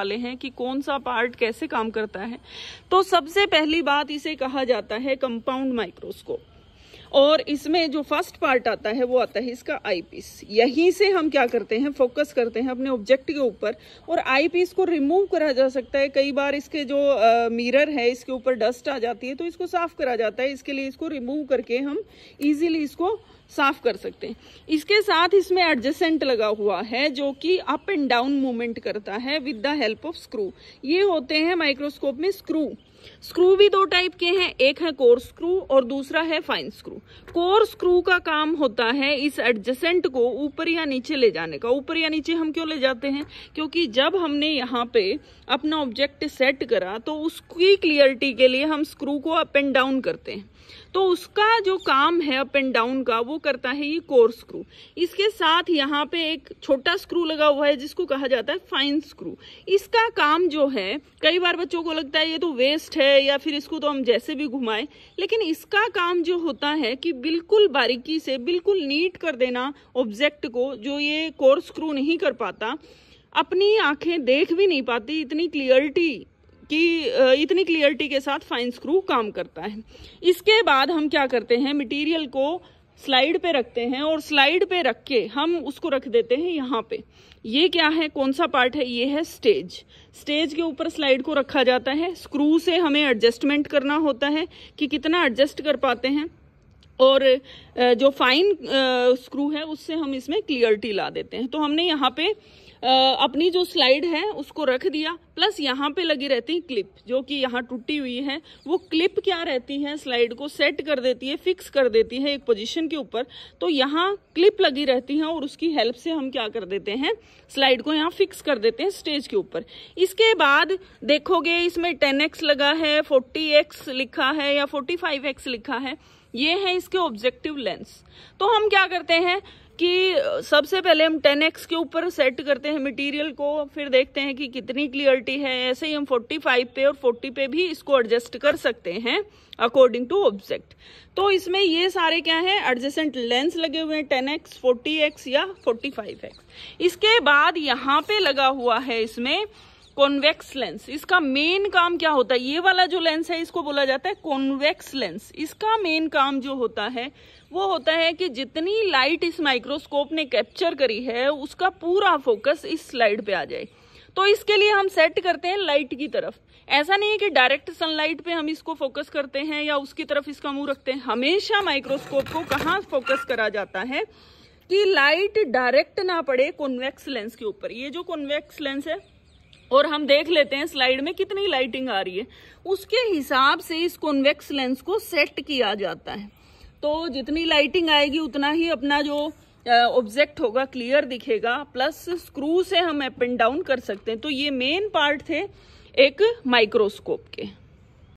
वाले हैं कि कौन सा पार्ट कैसे काम करता है तो सबसे पहली बात इसे कहा जाता है कंपाउंड माइक्रोस्कोप और इसमें जो फर्स्ट पार्ट आता है वो आता है इसका आईपीस यहीं से हम क्या करते हैं फोकस करते हैं अपने ऑब्जेक्ट के ऊपर और आईपीस को रिमूव करा जा सकता है कई बार इसके जो मिरर है इसके ऊपर डस्ट आ जाती है तो इसको साफ करा जाता है इसके लिए इसको रिमूव करके हम इजीली इसको साफ कर सकते हैं इसके साथ इसमें एडजेसेंट लगा हुआ है जो कि अप एंड डाउन मूवमेंट करता है with the help of screw ये होते हैं माइक्रोस्कोप में स्क्रू स्क्रू भी दो टाइप के हैं एक है कोर स्क्रू और दूसरा है फाइन स्क्रू कोर स्क्रू का काम होता है इस एडजेसेंट को ऊपर या नीचे ले जाने का ऊपर या नीचे हम क्यों ले जाते हैं क्योंकि जब हमने यहाँ पे अपना ऑब्जेक्ट सेट करा तो उसकी क्लियरिटी के लिए हम स्क्रू को अप एंड डाउन करते हैं तो उसका जो काम है अप एंड डाउन का वो करता है ये कोर स्क्रू इसके साथ यहाँ पे एक छोटा स्क्रू लगा हुआ है जिसको कहा जाता है फाइन स्क्रू इसका काम जो है कई बार बच्चों को लगता है ये तो वेस्ट है या फिर इसको तो हम जैसे भी घुमाएं लेकिन इसका काम जो होता है कि बिल्कुल बारीकी से बिल्कुल नीट कर देना ऑब्जेक्ट को जो ये कोर स्क्रू नहीं कर पाता अपनी आंखें देख भी नहीं पाती इतनी क्लियरिटी कि इतनी क्लियरिटी के साथ फाइन स्क्रू काम करता है इसके बाद हम क्या करते हैं मटेरियल को स्लाइड पे रखते हैं और स्लाइड पे रख के हम उसको रख देते हैं यहाँ पे ये क्या है कौन सा पार्ट है ये है स्टेज स्टेज के ऊपर स्लाइड को रखा जाता है स्क्रू से हमें एडजस्टमेंट करना होता है कि कितना एडजस्ट कर पाते हैं और जो फाइन स्क्रू है उससे हम इसमें क्लियरिटी ला देते हैं तो हमने यहाँ पे अपनी जो स्लाइड है उसको रख दिया प्लस यहाँ पे लगी रहती है क्लिप जो कि यहाँ टूटी हुई है वो क्लिप क्या रहती है स्लाइड को सेट कर देती है फिक्स कर देती है एक पोजीशन के ऊपर तो यहाँ क्लिप लगी रहती है और उसकी हेल्प से हम क्या कर देते हैं स्लाइड को यहाँ फिक्स कर देते हैं स्टेज के ऊपर इसके बाद देखोगे इसमें टेन लगा है फोर्टी लिखा है या फोर्टी लिखा है ये है इसके ऑब्जेक्टिव लेंस तो हम क्या करते हैं कि सबसे पहले हम 10x के ऊपर सेट करते हैं मटेरियल को फिर देखते हैं कि कितनी क्लियरिटी है ऐसे ही हम 45 पे और 40 पे भी इसको एडजस्ट कर सकते हैं अकॉर्डिंग टू ऑब्जेक्ट तो इसमें ये सारे क्या है एडजस्टेंट लेंस लगे हुए हैं 10x, 40x या 45x इसके बाद यहाँ पे लगा हुआ है इसमें कॉन्वेक्स लेंस इसका मेन काम क्या होता है ये वाला जो लेंस है इसको बोला जाता है कॉन्वेक्स लेंस इसका मेन काम जो होता है वो होता है कि जितनी लाइट इस माइक्रोस्कोप ने कैप्चर करी है उसका पूरा फोकस इस स्लाइड पे आ जाए तो इसके लिए हम सेट करते हैं लाइट की तरफ ऐसा नहीं है कि डायरेक्ट सनलाइट पे हम इसको फोकस करते हैं या उसकी तरफ इसका मुंह रखते हैं हमेशा माइक्रोस्कोप को कहाँ फोकस करा जाता है कि लाइट डायरेक्ट ना पड़े कॉन्वेक्स लेंस के ऊपर ये जो कॉन्वेक्स लेंस है और हम देख लेते हैं स्लाइड में कितनी लाइटिंग आ रही है उसके हिसाब से इस कॉन्वेक्स लेंस को सेट किया जाता है तो जितनी लाइटिंग आएगी उतना ही अपना जो ऑब्जेक्ट होगा क्लियर दिखेगा प्लस स्क्रू से हम अप एंड डाउन कर सकते हैं तो ये मेन पार्ट थे एक माइक्रोस्कोप के